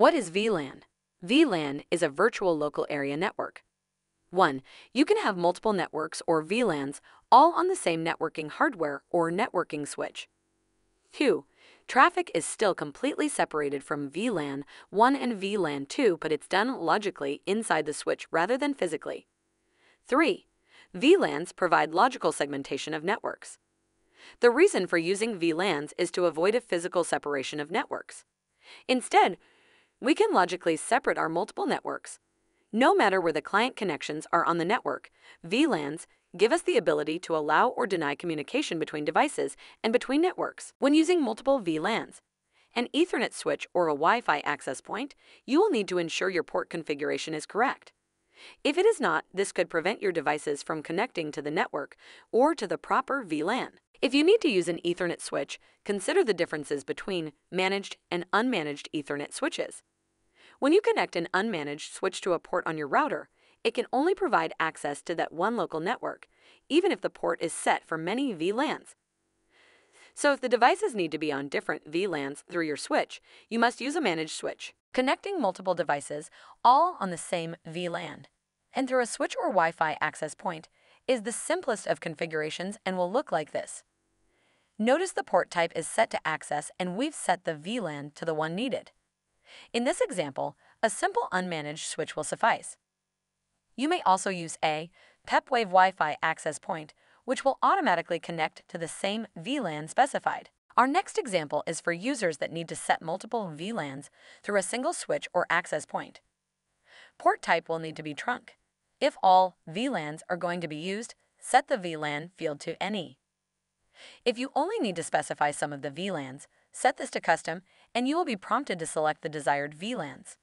What is VLAN? VLAN is a virtual local area network. 1. You can have multiple networks or VLANs all on the same networking hardware or networking switch. 2. Traffic is still completely separated from VLAN 1 and VLAN 2, but it's done logically inside the switch rather than physically. 3. VLANs provide logical segmentation of networks. The reason for using VLANs is to avoid a physical separation of networks. Instead, we can logically separate our multiple networks. No matter where the client connections are on the network, VLANs give us the ability to allow or deny communication between devices and between networks when using multiple VLANs. An Ethernet switch or a Wi-Fi access point, you will need to ensure your port configuration is correct. If it is not, this could prevent your devices from connecting to the network or to the proper VLAN. If you need to use an Ethernet switch, consider the differences between managed and unmanaged Ethernet switches. When you connect an unmanaged switch to a port on your router, it can only provide access to that one local network, even if the port is set for many VLANs. So if the devices need to be on different VLANs through your switch, you must use a managed switch, connecting multiple devices all on the same VLAN. And through a switch or Wi-Fi access point is the simplest of configurations and will look like this. Notice the port type is set to access and we've set the VLAN to the one needed. In this example, a simple unmanaged switch will suffice. You may also use a PepWave Wi-Fi access point, which will automatically connect to the same VLAN specified. Our next example is for users that need to set multiple VLANs through a single switch or access point. Port type will need to be trunk. If all VLANs are going to be used, set the VLAN field to any. If you only need to specify some of the VLANs, set this to custom and you will be prompted to select the desired VLANs.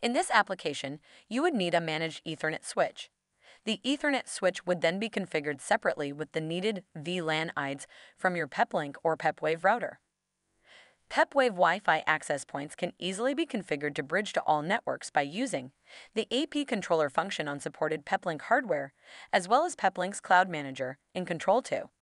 In this application, you would need a managed Ethernet switch. The Ethernet switch would then be configured separately with the needed VLAN IDs from your PepLink or PepWave router. PepWave Wi-Fi access points can easily be configured to bridge to all networks by using the AP controller function on supported PepLink hardware, as well as PepLink's Cloud Manager in Control 2.